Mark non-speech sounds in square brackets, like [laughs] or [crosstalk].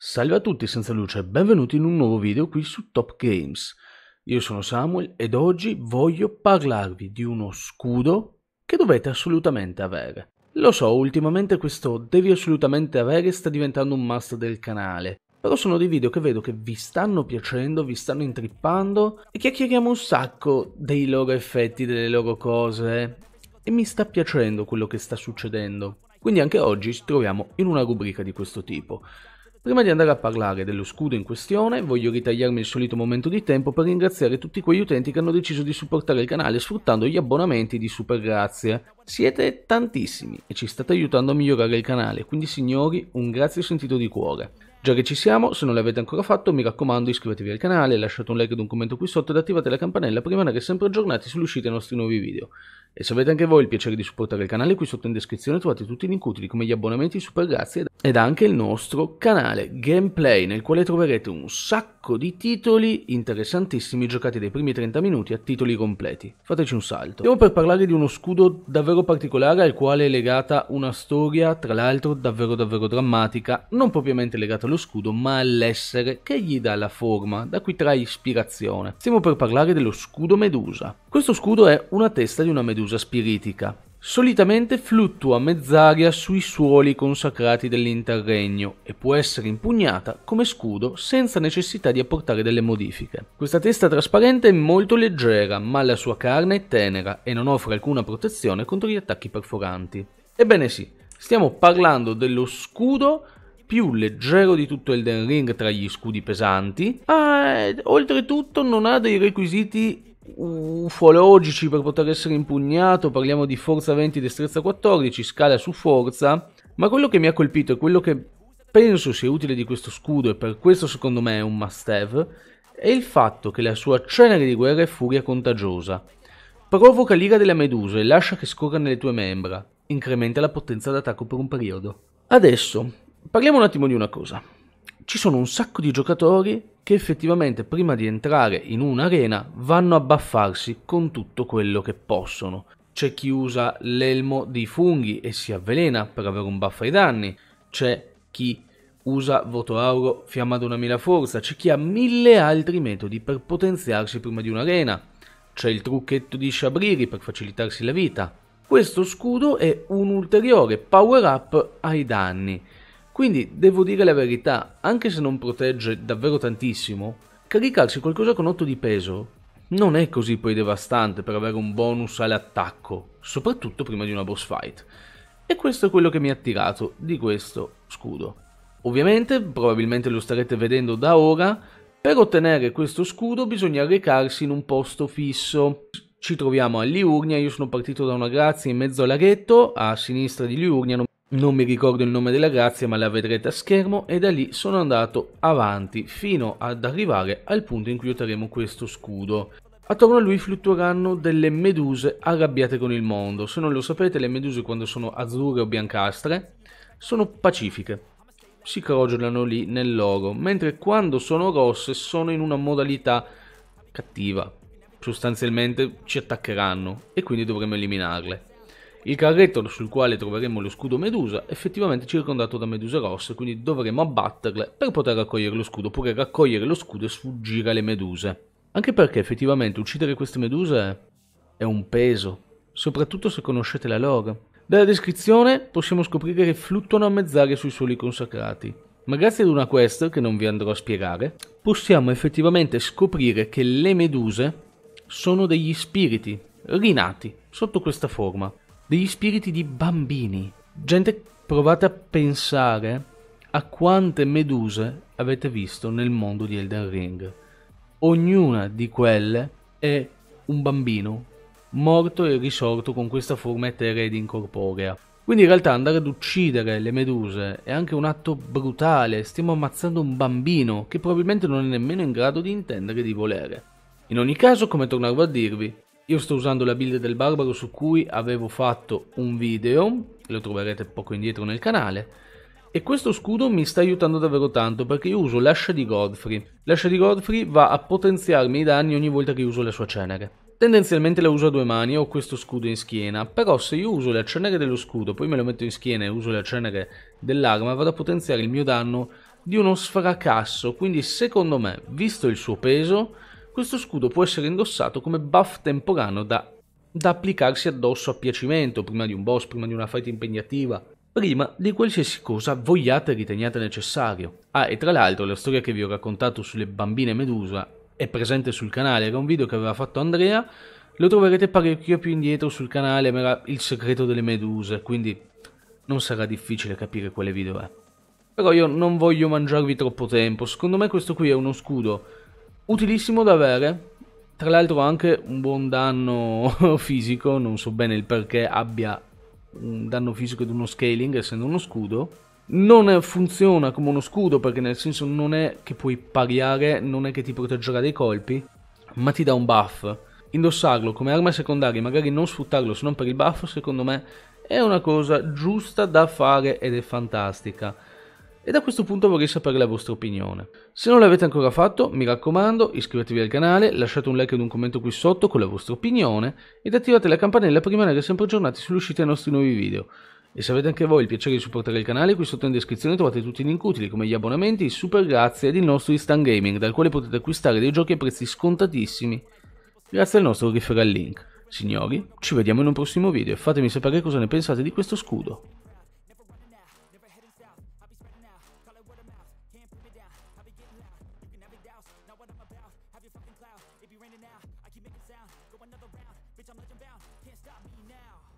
Salve a tutti senza luce, benvenuti in un nuovo video qui su Top Games. Io sono Samuel ed oggi voglio parlarvi di uno scudo che dovete assolutamente avere. Lo so, ultimamente questo devi assolutamente avere sta diventando un must del canale, però sono dei video che vedo che vi stanno piacendo, vi stanno intrippando e chiacchieriamo un sacco dei loro effetti, delle loro cose e mi sta piacendo quello che sta succedendo. Quindi anche oggi ci troviamo in una rubrica di questo tipo. Prima di andare a parlare dello scudo in questione, voglio ritagliarmi il solito momento di tempo per ringraziare tutti quegli utenti che hanno deciso di supportare il canale sfruttando gli abbonamenti di Supergrazia. Siete tantissimi e ci state aiutando a migliorare il canale, quindi signori, un grazie sentito di cuore. Già che ci siamo, se non l'avete ancora fatto, mi raccomando iscrivetevi al canale, lasciate un like ed un commento qui sotto ed attivate la campanella per rimanere sempre aggiornati sull'uscita dei nostri nuovi video. E se avete anche voi il piacere di supportare il canale, qui sotto in descrizione trovate tutti i link utili come gli abbonamenti, di Supergrazia ed ed anche il nostro canale gameplay nel quale troverete un sacco di titoli interessantissimi giocati dai primi 30 minuti a titoli completi. Fateci un salto. Stiamo per parlare di uno scudo davvero particolare al quale è legata una storia, tra l'altro davvero davvero drammatica, non propriamente legata allo scudo ma all'essere che gli dà la forma, da cui trae ispirazione. Stiamo per parlare dello scudo medusa. Questo scudo è una testa di una medusa spiritica solitamente fluttua mezz'aria sui suoli consacrati dell'interregno e può essere impugnata come scudo senza necessità di apportare delle modifiche. Questa testa trasparente è molto leggera, ma la sua carne è tenera e non offre alcuna protezione contro gli attacchi perforanti. Ebbene sì, stiamo parlando dello scudo più leggero di tutto Elden Ring tra gli scudi pesanti, e eh, oltretutto non ha dei requisiti ufologici per poter essere impugnato, parliamo di forza 20, destrezza 14, scala su forza, ma quello che mi ha colpito e quello che penso sia utile di questo scudo e per questo secondo me è un must have, è il fatto che la sua cenere di guerra è furia contagiosa. Provoca l'ira della medusa e lascia che scorra nelle tue membra, incrementa la potenza d'attacco per un periodo. Adesso, parliamo un attimo di una cosa ci sono un sacco di giocatori che effettivamente prima di entrare in un'arena vanno a baffarsi con tutto quello che possono. C'è chi usa l'elmo dei funghi e si avvelena per avere un buff ai danni, c'è chi usa Votoauro Fiamma ad una mila forza, c'è chi ha mille altri metodi per potenziarsi prima di un'arena, c'è il trucchetto di Shabriri per facilitarsi la vita. Questo scudo è un ulteriore power up ai danni quindi devo dire la verità, anche se non protegge davvero tantissimo, caricarsi qualcosa con 8 di peso non è così poi devastante per avere un bonus all'attacco, soprattutto prima di una boss fight. E questo è quello che mi ha attirato di questo scudo. Ovviamente, probabilmente lo starete vedendo da ora, per ottenere questo scudo bisogna recarsi in un posto fisso. Ci troviamo a Liurnia, io sono partito da una grazia in mezzo al laghetto, a sinistra di Liurnia, non non mi ricordo il nome della grazia ma la vedrete a schermo e da lì sono andato avanti fino ad arrivare al punto in cui otterremo questo scudo. Attorno a lui fluttueranno delle meduse arrabbiate con il mondo, se non lo sapete le meduse quando sono azzurre o biancastre sono pacifiche, si crogiolano lì nel logo, mentre quando sono rosse sono in una modalità cattiva, sostanzialmente ci attaccheranno e quindi dovremo eliminarle. Il carretto sul quale troveremo lo scudo Medusa effettivamente circondato da meduse rosse, quindi dovremo abbatterle per poter raccogliere lo scudo, oppure raccogliere lo scudo e sfuggire alle meduse. Anche perché effettivamente uccidere queste meduse è un peso, soprattutto se conoscete la lore. Dalla descrizione possiamo scoprire che fluttuano a mezz'aria sui suoli consacrati, ma grazie ad una quest che non vi andrò a spiegare, possiamo effettivamente scoprire che le meduse sono degli spiriti rinati sotto questa forma degli spiriti di bambini. Gente, provate a pensare a quante meduse avete visto nel mondo di Elden Ring. Ognuna di quelle è un bambino morto e risorto con questa forma eterea ed incorporea. Quindi in realtà andare ad uccidere le meduse è anche un atto brutale, stiamo ammazzando un bambino che probabilmente non è nemmeno in grado di intendere di volere. In ogni caso, come tornavo a dirvi, io sto usando la build del barbaro su cui avevo fatto un video, lo troverete poco indietro nel canale, e questo scudo mi sta aiutando davvero tanto perché io uso l'ascia di Godfrey. L'ascia di Godfrey va a potenziarmi i danni ogni volta che uso la sua cenere. Tendenzialmente la uso a due mani ho questo scudo in schiena, però se io uso la cenere dello scudo, poi me lo metto in schiena e uso la cenere dell'arma, vado a potenziare il mio danno di uno sfracasso, quindi secondo me, visto il suo peso, questo scudo può essere indossato come buff temporaneo da, da applicarsi addosso a piacimento, prima di un boss, prima di una fight impegnativa, prima di qualsiasi cosa vogliate e riteniate necessario. Ah, e tra l'altro la storia che vi ho raccontato sulle bambine medusa è presente sul canale, era un video che aveva fatto Andrea, lo troverete parecchio più indietro sul canale, ma era il segreto delle meduse, quindi non sarà difficile capire quale video è. Però io non voglio mangiarvi troppo tempo, secondo me questo qui è uno scudo utilissimo da avere. Tra l'altro anche un buon danno [laughs] fisico, non so bene il perché abbia un danno fisico ed uno scaling essendo uno scudo. Non funziona come uno scudo perché nel senso non è che puoi pariare, non è che ti proteggerà dai colpi, ma ti dà un buff. Indossarlo come arma secondaria, magari non sfruttarlo se non per il buff, secondo me è una cosa giusta da fare ed è fantastica e da questo punto vorrei sapere la vostra opinione. Se non l'avete ancora fatto, mi raccomando, iscrivetevi al canale, lasciate un like ed un commento qui sotto con la vostra opinione ed attivate la campanella per rimanere sempre aggiornati sull'uscita dei nostri nuovi video. E se avete anche voi il piacere di supportare il canale, qui sotto in descrizione trovate tutti i link utili come gli abbonamenti, i super grazie ed il nostro Instant Gaming, dal quale potete acquistare dei giochi a prezzi scontatissimi grazie al nostro referral link. Signori, ci vediamo in un prossimo video e fatemi sapere cosa ne pensate di questo scudo. it down, I be getting loud. You can never doubt. douse, not what I'm about. Have your fucking cloud. It be raining now, I keep making sound. Go another round, bitch, I'm legend bound. Can't stop me now.